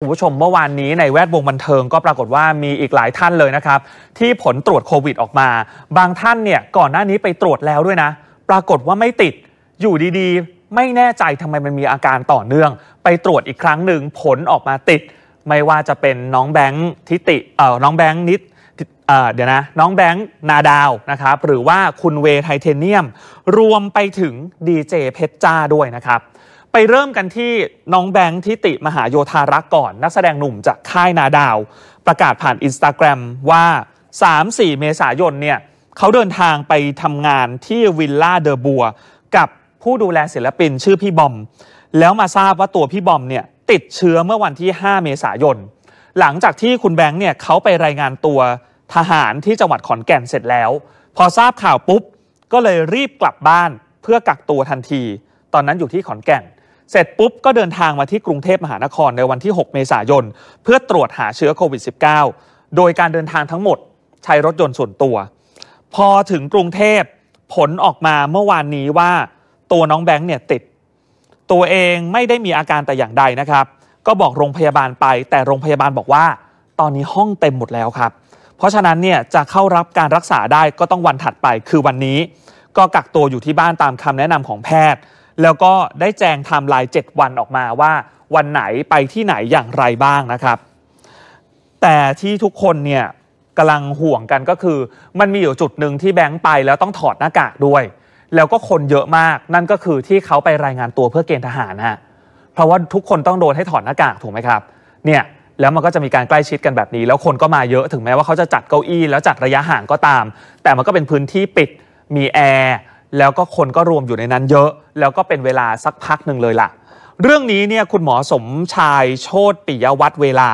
คุณผู้ชมเมื่อวานนี้ในแวดวงบันเทิงก็ปรากฏว่ามีอีกหลายท่านเลยนะครับ ที่ผลตรวจโควิดออกมา บางท่านเนี่ยก่อนหน้านี้ไปตรวจแล้วด้วยนะ ปรากฏว่าไม่ติดอยู่ดีๆ ไม่แน่ใจทำไมมันมีอาการต่อเนื่อง ไปตรวจอีกครั้งหนึ่งผลออกมาติด ไม่ว่าจะเป็นน้องแบงค์ทิติเอ่อน้องแบงค์นิดเอเดี๋ยวนะ น้องแบงค์นาดาวนะครับหรือว่าคุณเวไทเทเนียม รวมไปถึงดีเจเพชรจ้าด้วยนะครับไปเริ่มกันที่น้องแบงค์ทิติ มหาโยธารักก่อน นักแสดงหนุ่มจากค่ายนาดาว ประกาศผ่านอินสตาแกรมว่า 3-4 เมษายนเนี่ย เขาเดินทางไปทำงานที่วิลล่าเดอบัว กับผู้ดูแลศิลปินชื่อพี่บอม แล้วมาทราบว่าตัวพี่บอมเนี่ย ติดเชื้อเมื่อวันที่ 5 เมษายน หลังจากที่คุณแบงค์เนี่ย เขาไปรายงานตัวทหารที่จังหวัดขอนแก่นเสร็จแล้ว พอทราบข่าวปุ๊บก็เลยรีบกลับบ้านเพื่อกักตัวทันที ตอนนั้นอยู่ที่ขอนแก่นเสร็จปุ๊บ ก็เดินทางมาที่กรุงเทพมหานครในวันที่ 6 เมษายนเพื่อตรวจหาเชื้อโควิด -19 โดยการเดินทางทั้งหมดใช้รถยนต์ส่วนตัว พอถึงกรุงเทพผลออกมาเมื่อวานนี้ว่าตัวน้องแบงค์เนี่ยติด ตัวเองไม่ได้มีอาการแต่อย่างใดนะครับ ก็บอกโรงพยาบาลไปแต่โรงพยาบาลบอกว่า ตอนนี้ห้องเต็มหมดแล้วครับ เพราะฉะนั้นเนี่ยจะเข้ารับการรักษาได้ก็ต้องวันถัดไปคือวันนี้ ก็กักตัวอยู่ที่บ้านตามคำแนะนำของแพทย์แล้วก็ได้แจงไทม์ไลน์7วันออกมาว่าวันไหนไปที่ไหนอย่างไรบ้างนะครับ แต่ที่ทุกคนเนี่ยกำลังห่วงกันก็คือ มันมีอยู่จุดหนึ่งที่แบงค์ไปแล้วต้องถอดหน้ากากด้วย แล้วก็คนเยอะมากนั่นก็คือที่เขาไปรายงานตัวเพื่อเกณฑ์ทหารฮะเพราะว่าทุกคนต้องโดนให้ถอดหน้ากากถูกไหมครับเนี่ย แล้วมันก็จะมีการใกล้ชิดกันแบบนี้ แล้วคนก็มาเยอะถึงแม้ว่าเขาจะจัดเก้าอี้ แล้วจัดระยะห่างก็ตาม แต่มันก็เป็นพื้นที่ปิดมีแอร์แล้วก็คนก็รวมอยู่ในนั้นเยอะ แล้วก็เป็นเวลาสักพักหนึ่งเลยละ่ะ เรื่องนี้เนี่ยคุณหมอสมชายโชติปิยวัฒเวลา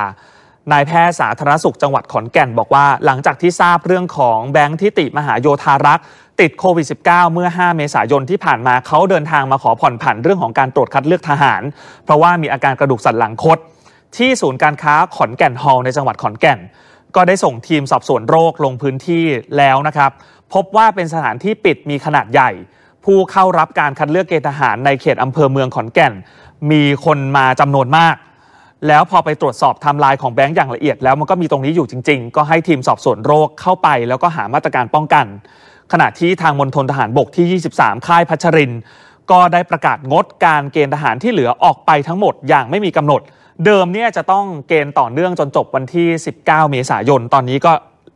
นายแพทย์สาธารณสุขจังหวัดขอนแก่นบอกว่าหลังจากที่ทราบเรื่องของแบงค์ทิติ มหาโยธารักษ์ติดโควิด -19 เมื่อ 5 เมษายนที่ผ่านมาเขาเดินทางมาขอผ่อนผันเรื่องของการตรวจคัดเลือกทหาร เพราะว่ามีอาการกระดูกสันหลังคดที่ศูนย์การค้าขอนแก่นฮอลในจังหวัดขอนแก่น ก็ได้ส่งทีมสอบสวนโรคลงพื้นที่แล้วนะครับพบว่าเป็นสถานที่ปิดมีขนาดใหญ่ ผู้เข้ารับการคัดเลือกเกณฑ์ทหารในเขตอำเภอเมืองขอนแก่น มีคนมาจำนวนมาก แล้วพอไปตรวจสอบทำลายของแบงค์อย่างละเอียดแล้วมันก็มีตรงนี้อยู่จริงๆ ก็ให้ทีมสอบสวนโรคเข้าไปแล้วก็หามาตรการป้องกัน ขณะที่ทางมณฑลทหารบกที่ 23 ค่ายพัชริน ก็ได้ประกาศงดการเกณฑ์ทหารที่เหลือออกไปทั้งหมดอย่างไม่มีกำหนด เดิมเนี่ยจะต้องเกณฑ์ต่อเนื่องจนจบวันที่ 19 เมษายนตอนนี้ก็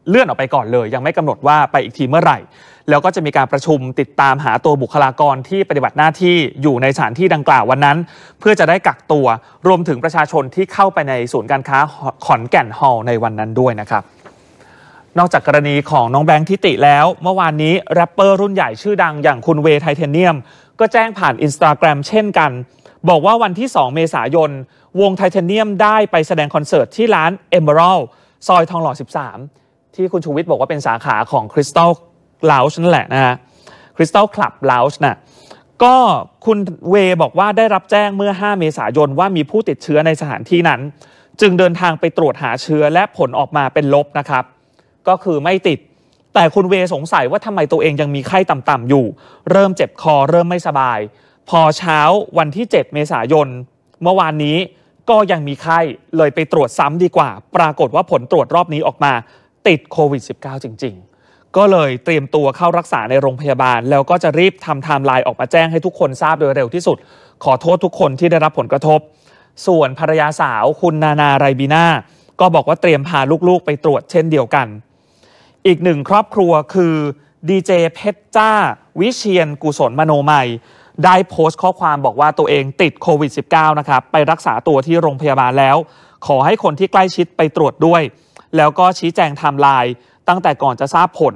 เลื่อนออกไปก่อนเลยยังไม่กำหนดว่าไปอีกทีเมื่อไหร่ แล้วก็จะมีการประชุมติดตามหาตัวบุคลากรที่ปฏิบัติหน้าที่อยู่ในสถานที่ดังกล่าววันนั้น เพื่อจะได้กักตัว รวมถึงประชาชนที่เข้าไปในศูนย์การค้าขอนแก่นฮอลในวันนั้นด้วยนะครับ นอกจากกรณีของน้องแบงค์ทิติแล้วเมื่อวานนี้แรปเปอร์รุ่นใหญ่ชื่อดังอย่างคุณเวไทเทเนียม ก็แจ้งผ่านอินสตาแกรมเช่นกัน บอกว่าวันที่ 2 เมษายนวงไทเทเนียม ได้ไปแสดงคอนเสิร์ตที่ร้าน e m e r a l d ซอยทองหล่อ13ที่คุณชูวิทย์บอกว่าเป็นสาขาของคริสตัลลาวช์นั่นแหละนะฮะคริสตัลคลับลาวช์น่ะ ก็คุณเวบอกว่าได้รับแจ้งเมื่อ 5 เมษายนว่ามีผู้ติดเชื้อในสถานที่นั้น จึงเดินทางไปตรวจหาเชื้อและผลออกมาเป็นลบนะครับ ก็คือไม่ติด แต่คุณเวสงสัยว่าทำไมตัวเองยังมีไข้ต่ำๆอยู่ เริ่มเจ็บคอเริ่มไม่สบาย พอเช้าวันที่ 7 เมษายนเมื่อวานนี้ก็ยังมีไข้ เลยไปตรวจซ้ำดีกว่า ปรากฏว่าผลตรวจรอบนี้ออกมาติดโควิด -19 จริงๆ ก็เลยเตรียมตัวเข้ารักษาในโรงพยาบาล แล้วก็จะรีบทำไทม์ไลน์ออกมาแจ้งให้ทุกคนทราบโดยเร็วที่สุด ขอโทษทุกคนที่ได้รับผลกระทบ ส่วนภรรยาสาวคุณนานาไรบีนา ก็บอกว่าเตรียมพาลูกๆ ไปตรวจเช่นเดียวกัน อีกหนึ่งครอบครัวคือดีเจเพชรจ้าวิเชียนกุศลมโนมัยได้โพสต์ข้อความบอกว่าตัวเองติดโควิด -19 นะครับไปรักษาตัวที่โรงพยาบาลแล้ว ขอให้คนที่ใกล้ชิดไปตรวจด้วยแล้วก็ชี้แจงไทม์ไลน์ตั้งแต่ก่อนจะทราบผล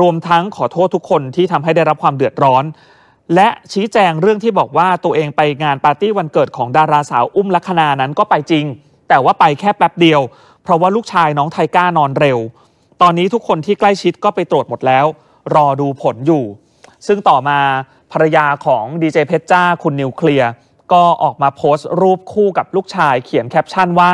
รวมทั้งขอโทษทุกคนที่ทำให้ได้รับความเดือดร้อน และชี้แจงเรื่องที่บอกว่าตัวเองไปงานปาร์ตี้วันเกิดของดาราสาวอุ้มลักนานั้นก็ไปจริง แต่ว่าไปแค่แป๊บเดียว เพราะว่าลูกชายน้องไทก้านอนเร็ว ตอนนี้ทุกคนที่ใกล้ชิดก็ไปตรวจหมดแล้วรอดูผลอยู่ ซึ่งต่อมาภรรยาของดีเจเพชรจ้าคุณนิวเคลียร์ก็ออกมาโพสต์รูปคู่กับลูกชาย เขียนแคปชั่นว่า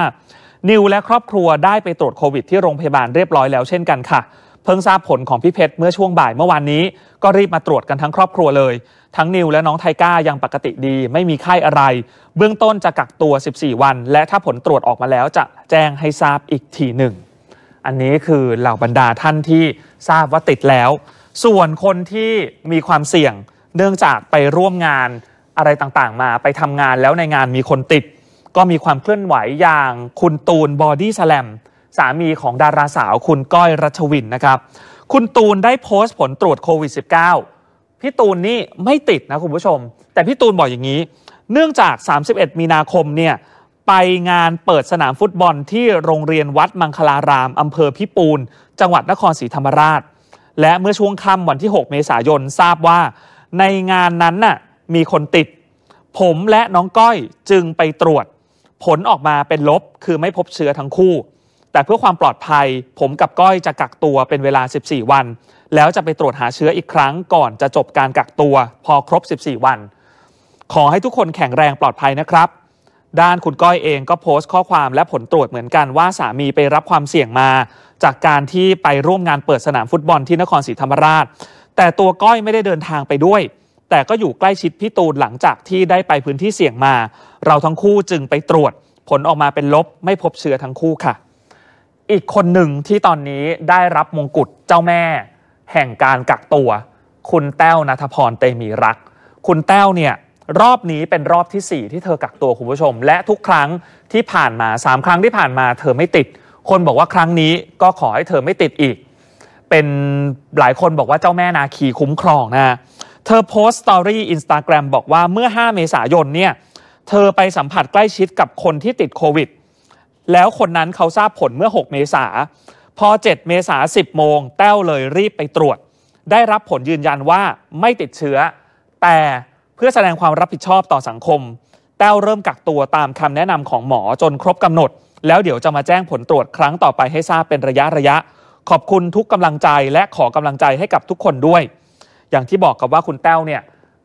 นิวและครอบครัวได้ไปตรวจโควิดที่โรงพยาบาลเรียบร้อยแล้วเช่นกันค่ะ เพิ่งทราบผลของพี่เพชรเมื่อช่วงบ่ายเมื่อวานนี้ ก็รีบมาตรวจกันทั้งครอบครัวเลย ทั้งนิวและน้องไทก้ายังปกติดีไม่มีไข้อะไร เบื้องต้นจะกักตัว 14 วัน และถ้าผลตรวจออกมาแล้วจะแจ้งให้ทราบอีกทีหนึ่ง อันนี้คือเหล่าบรรดาท่านที่ทราบว่าติดแล้ว ส่วนคนที่มีความเสี่ยงเนื่องจากไปร่วมงานอะไรต่างๆ มาไปทำงานแล้วในงานมีคนติดก็มีความเคลื่อนไหวอย่างคุณตูนบอดี้สแลมสามีของดาราสาวคุณก้อยรัชวินนะครับคุณตูนได้โพสต์ผลตรวจโควิด -19 พี่ตูนนี่ไม่ติดนะคุณผู้ชม แต่พี่ตูนบอกอย่างนี้ เนื่องจาก 31 มีนาคมเนี่ยไปงานเปิดสนามฟุตบอลที่โรงเรียนวัดมังคลาราม อำเภอพิปูนจังหวัดนครศรีธรรมราช และเมื่อช่วงค่ำวันที่ 6 เมษายนทราบว่า ในงานนั้นน่ะมีคนติด ผมและน้องก้อยจึงไปตรวจผลออกมาเป็นลบคือไม่พบเชื้อทั้งคู่ แต่เพื่อความปลอดภัยผมกับก้อยจะกักตัวเป็นเวลา 14 วัน แล้วจะไปตรวจหาเชื้ออีกครั้งก่อนจะจบการกักตัวพอครบ 14 วัน ขอให้ทุกคนแข็งแรงปลอดภัยนะครับ ด้านคุณก้อยเองก็โพสต์ข้อความและผลตรวจเหมือนกันว่าสามีไปรับความเสี่ยงมา จากการที่ไปร่วมงานเปิดสนามฟุตบอลที่นครศรีธรรมราช แต่ตัวก้อยไม่ได้เดินทางไปด้วยแต่ก็อยู่ใกล้ชิดพี่ตูนหลังจากที่ได้ไปพื้นที่เสี่ยงมา เราทั้งคู่จึงไปตรวจผลออกมาเป็นลบไม่พบเชื้อทั้งคู่ค่ะ อีกคนหนึ่งที่ตอนนี้ได้รับมงกุฎเจ้าแม่ แห่งการกักตัว คุณแต้วนัทพรเตมีรัก คุณแต้วเนี่ยรอบนี้เป็นรอบที่ 4 ที่เธอกักตัวคุณผู้ชม และทุกครั้งที่ผ่านมา3ครั้งที่ผ่านมาเธอไม่ติด คนบอกว่าครั้งนี้ก็ขอให้เธอไม่ติดอีก เป็นหลายคนบอกว่าเจ้าแม่นาคีคุ้มครองนะธอโพสต์สตอรี่อินสตาแกรมบอกว่าเมื่อ 5 เมษายน เนี่ย เธอไปสัมผัสใกล้ชิดกับคนที่ติดโควิด แล้วคนนั้นเขาทราบผลเมื่อ 6 เมษา พอ 7 เมษา 10 โมง แต้วเลยรีบไปตรวจ ได้รับผลยืนยันว่าไม่ติดเชื้อ แต่เพื่อแสดงความรับผิดชอบต่อสังคม แต้วเริ่มกักตัวตามคำแนะนำของหมอจนครบกำหนด แล้วเดี๋ยวจะมาแจ้งผลตรวจครั้งต่อไปให้ทราบเป็นระยะระยะ ขอบคุณทุกกำลังใจและขอกำลังใจให้กับทุกคนด้วยอย่างที่บอกกับว่าคุณแต้วเนี่ย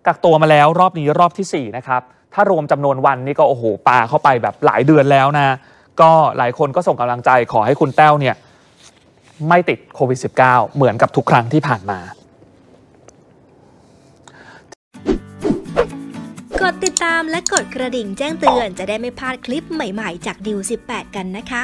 กักตัวมาแล้วรอบนี้รอบที่ 4 นะครับ ถ้ารวมจำนวนวันนี่ก็โอ้โหปาเข้าไปแบบหลายเดือนแล้วนะ ก็หลายคนก็ส่งกำลังใจขอให้คุณแต้วเนี่ยไม่ติดโควิด -19 เหมือนกับทุกครั้งที่ผ่านมา กดติดตามและกดกระดิ่งแจ้งเตือน จะได้ไม่พลาดคลิปใหม่ ๆจากดิว18กันนะคะ